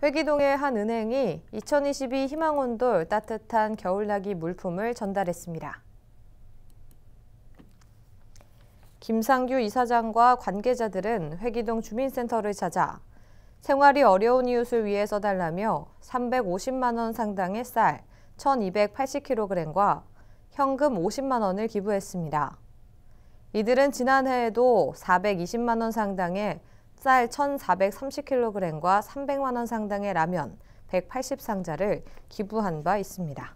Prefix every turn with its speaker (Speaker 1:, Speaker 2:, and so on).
Speaker 1: 회기동의 한 은행이 2022 희망온돌 따뜻한 겨울나기 물품을 전달했습니다. 김상규 이사장과 관계자들은 회기동 주민센터를 찾아 생활이 어려운 이웃을 위해 써달라며 350만 원 상당의 쌀 1280kg과 현금 50만 원을 기부했습니다. 이들은 지난해에도 420만 원 상당의 쌀 1,430kg과 300만 원 상당의 라면 180상자를 기부한 바 있습니다.